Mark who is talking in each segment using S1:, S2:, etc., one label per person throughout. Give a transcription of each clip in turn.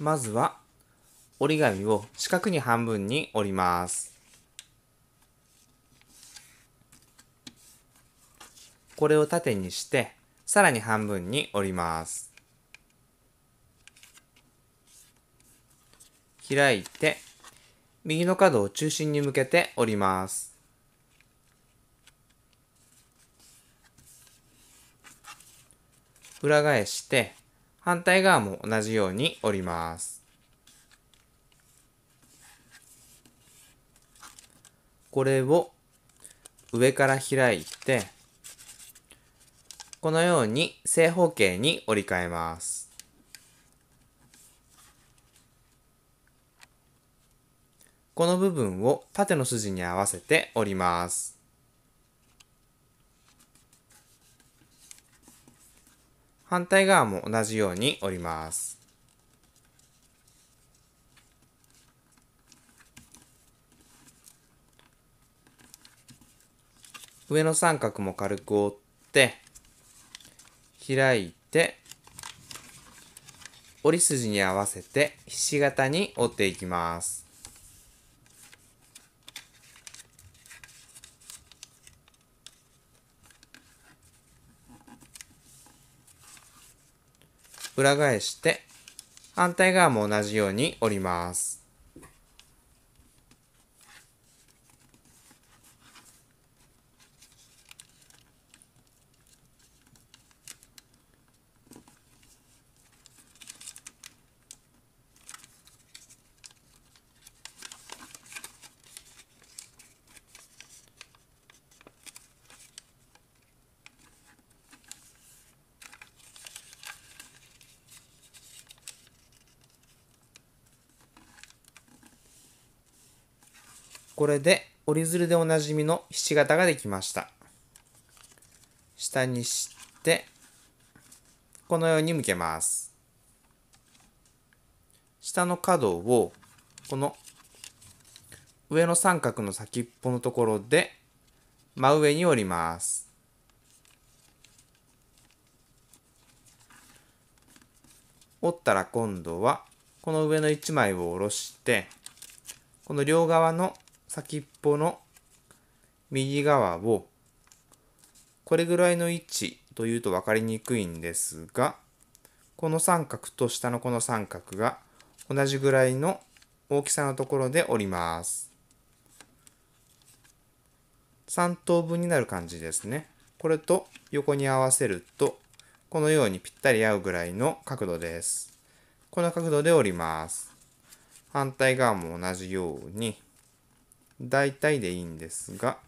S1: まずは折り紙を四角に半分に折ります。これを縦にしてさらに半分に折ります。開いて右の角を中心に向けて折ります。裏返して反対側も同じように折ります。これを上から開いて、このように正方形に折り替えます。この部分を縦の筋に合わせて折ります。反対側も同じように折ります。上の三角も軽く折って開いて折り筋に合わせてひし形に折っていきます。裏返して反対側も同じように折ります。これで折り鶴でおなじみのひし形ができました。下にして、このように向けます。下の角を、この上の三角の先っぽのところで、真上に折ります。折ったら今度は、この上の1枚を下ろして、この両側の先っぽの右側をこれぐらいの位置というと分かりにくいんですがこの三角と下のこの三角が同じぐらいの大きさのところで折ります。3等分になる感じですね。これと横に合わせるとこのようにぴったり合うぐらいの角度です。この角度で折ります。反対側も同じように大体でいいんですが、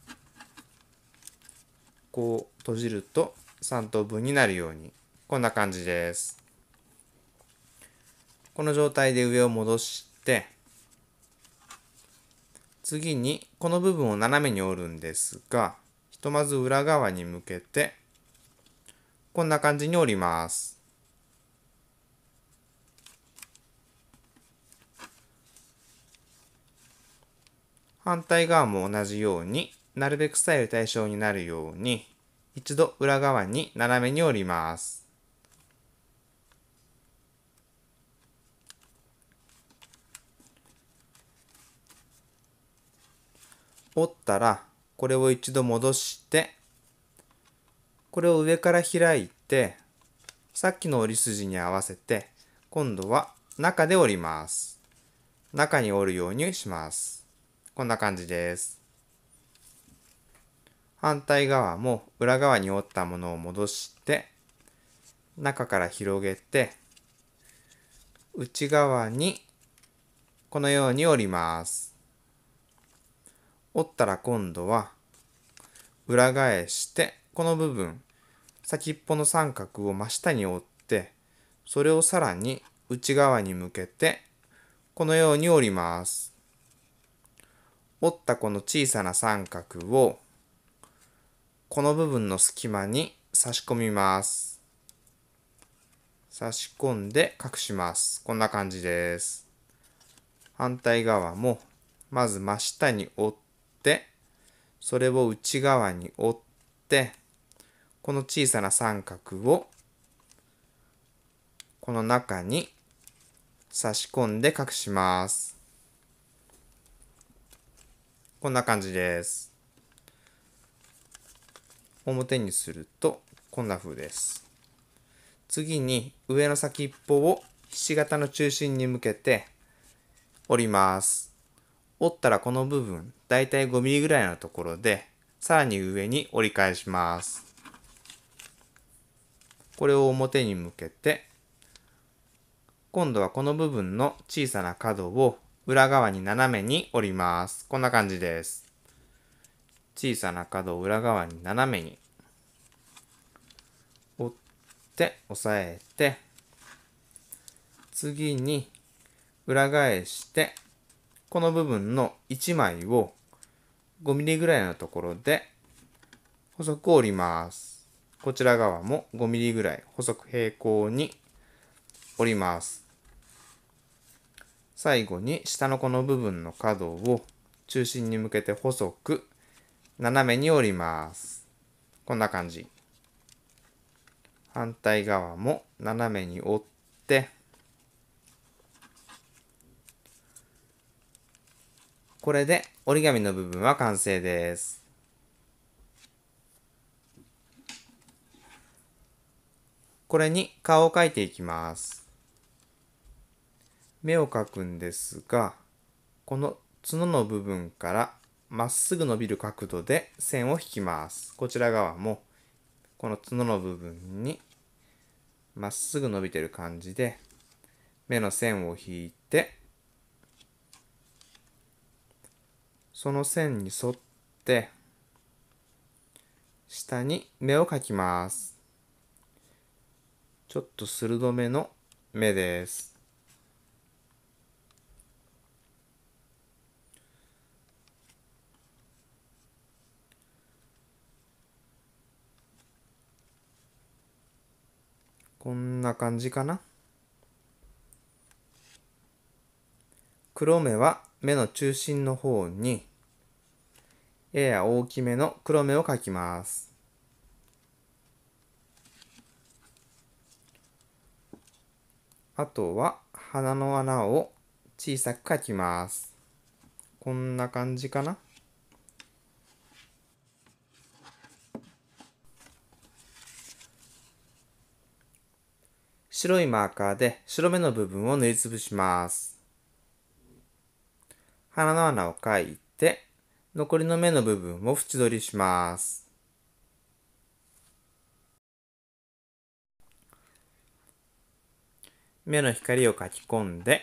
S1: こう閉じると3等分になるように、こんな感じです。この状態で上を戻して、次にこの部分を斜めに折るんですが、ひとまず裏側に向けて、こんな感じに折ります。反対側も同じようになるべく左右対称になるように一度裏側に斜めに折ります。折ったらこれを一度戻してこれを上から開いてさっきの折り筋に合わせて今度は中で折ります中に折るようにしますこんな感じです。反対側も裏側に折ったものを戻して中から広げて内側にこのように折ります。折ったら今度は裏返してこの部分先っぽの三角を真下に折ってそれをさらに内側に向けてこのように折ります。折ったこの小さな三角をこの部分の隙間に差し込みます。差し込んで隠します。こんな感じです。反対側もまず真下に折ってそれを内側に折ってこの小さな三角をこの中に差し込んで隠します。こんな感じです。表にするとこんな風です。次に上の先っぽをひし形の中心に向けて折ります。折ったらこの部分だいたい 5mm ぐらいのところでさらに上に折り返します。これを表に向けて今度はこの部分の小さな角を裏側に斜めに折ります。こんな感じです。小さな角を裏側に斜めに折って押さえて次に裏返してこの部分の1枚を 5mm ぐらいのところで細く折ります。こちら側も 5mm ぐらい細く平行に折ります。最後に下のこの部分の角を中心に向けて細く斜めに折ります。こんな感じ。反対側も斜めに折って、これで折り紙の部分は完成です。これに顔を描いていきます。目を描くんですが、この角の部分からまっすぐ伸びる角度で線を引きます。こちら側もこの角の部分にまっすぐ伸びてる感じで目の線を引いてその線に沿って下に目を描きます。ちょっと鋭めの目です。こんな感じかな。黒目は目の中心の方に、やや大きめの黒目を描きます。あとは鼻の穴を小さく描きます。こんな感じかな。白いマーカーで白目の部分を塗りつぶします。鼻の穴を描いて、残りの目の部分を縁取りします。目の光を描き込んで、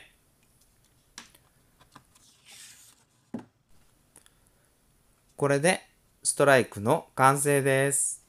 S1: これでストライクの完成です。